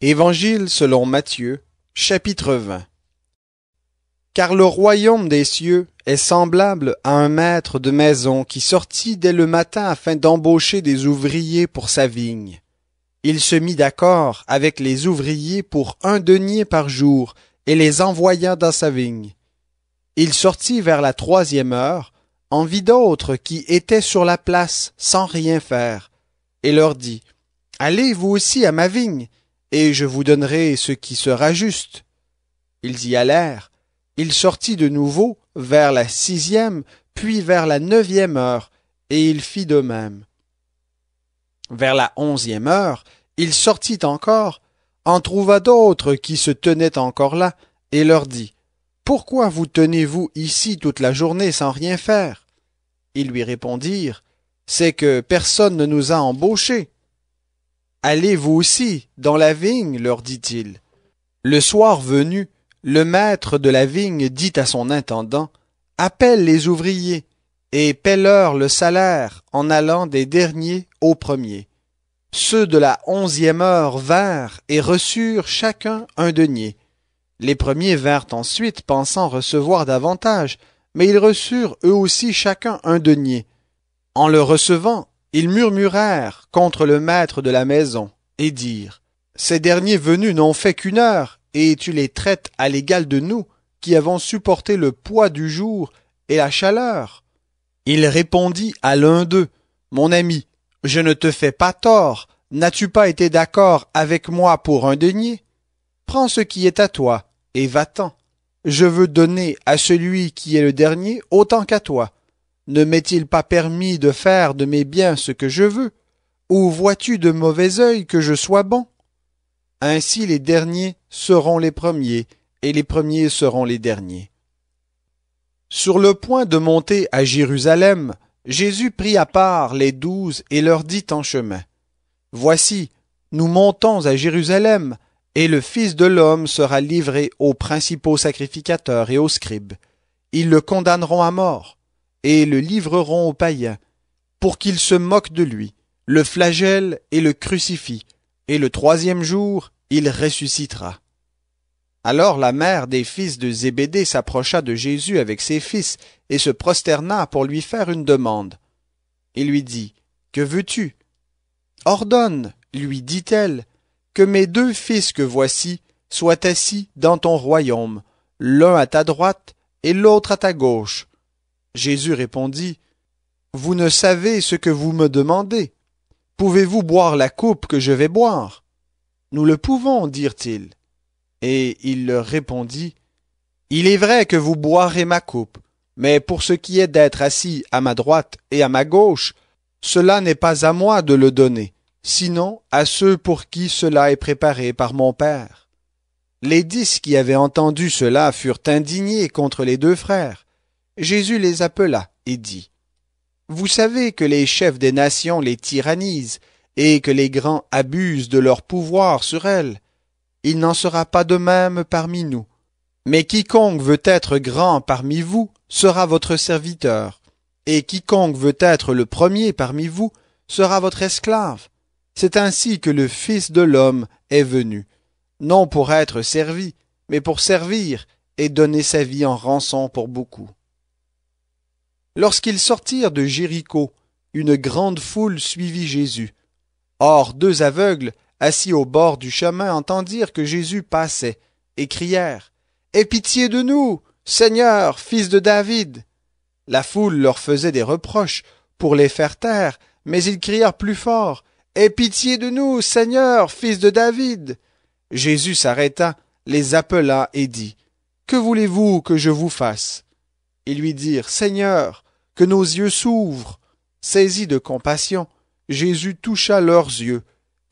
Évangile selon Matthieu, chapitre 20 Car le royaume des cieux est semblable à un maître de maison qui sortit dès le matin afin d'embaucher des ouvriers pour sa vigne. Il se mit d'accord avec les ouvriers pour un denier par jour et les envoya dans sa vigne. Il sortit vers la troisième heure, en vit d'autres qui étaient sur la place sans rien faire, et leur dit Allez vous aussi à ma vigne, et je vous donnerai ce qui sera juste. Ils y allèrent. Il sortit de nouveau vers la sixième, puis vers la neuvième heure, et il fit de même. Vers la onzième heure, il sortit encore, en trouva d'autres qui se tenaient encore là, et leur dit Pourquoi vous tenez-vous ici toute la journée sans rien faire Ils lui répondirent C'est que personne ne nous a embauchés. Allez vous aussi dans la vigne, leur dit-il. Le soir venu, le maître de la vigne dit à son intendant Appelle les ouvriers et paie-leur le salaire en allant des derniers aux premiers. Ceux de la onzième heure vinrent et reçurent chacun un denier. Les premiers vinrent ensuite pensant recevoir davantage, mais ils reçurent eux aussi chacun un denier. En le recevant, ils murmurèrent contre le maître de la maison et dirent Ces derniers venus n'ont fait qu'une heure, et tu les traites à l'égal de nous, qui avons supporté le poids du jour et la chaleur. Il répondit à l'un d'eux Mon ami, je ne te fais pas tort. N'as-tu pas été d'accord avec moi pour un denier Prends ce qui est à toi et va-t'en. Je veux donner à celui qui est le dernier autant qu'à toi. Ne m'est-il pas permis de faire de mes biens ce que je veux Ou vois-tu de mauvais œil que je sois bon Ainsi les derniers seront les premiers, et les premiers seront les derniers. Sur le point de monter à Jérusalem, Jésus prit à part les douze et leur dit en chemin, Voici, nous montons à Jérusalem, et le Fils de l'homme sera livré aux principaux sacrificateurs et aux scribes. Ils le condamneront à mort et le livreront aux païens, pour qu'ils se moquent de lui, le flagellent et le crucifient, et le troisième jour il ressuscitera. Alors la mère des fils de Zébédée s'approcha de Jésus avec ses fils et se prosterna pour lui faire une demande. Il lui dit Que veux-tu Ordonne, lui dit-elle, que mes deux fils que voici soient assis dans ton royaume, l'un à ta droite et l'autre à ta gauche, Jésus répondit Vous ne savez ce que vous me demandez. Pouvez-vous boire la coupe que je vais boire Nous le pouvons, dirent-ils. Et il leur répondit Il est vrai que vous boirez ma coupe, mais pour ce qui est d'être assis à ma droite et à ma gauche, cela n'est pas à moi de le donner, sinon à ceux pour qui cela est préparé par mon Père. Les dix qui avaient entendu cela furent indignés contre les deux frères. Jésus les appela et dit Vous savez que les chefs des nations les tyrannisent et que les grands abusent de leur pouvoir sur elles. Il n'en sera pas de même parmi nous. Mais quiconque veut être grand parmi vous sera votre serviteur, et quiconque veut être le premier parmi vous sera votre esclave. C'est ainsi que le Fils de l'homme est venu, non pour être servi, mais pour servir et donner sa vie en rançon pour beaucoup. Lorsqu'ils sortirent de Jéricho, une grande foule suivit Jésus. Or deux aveugles, assis au bord du chemin, entendirent que Jésus passait, et crièrent. Aie pitié de nous, Seigneur, fils de David. La foule leur faisait des reproches pour les faire taire, mais ils crièrent plus fort. Aie pitié de nous, Seigneur, fils de David. Jésus s'arrêta, les appela et dit. Que voulez-vous que je vous fasse Ils lui dirent, Seigneur, que nos yeux s'ouvrent. saisis de compassion, Jésus toucha leurs yeux,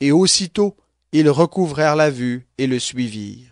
et aussitôt ils recouvrèrent la vue et le suivirent.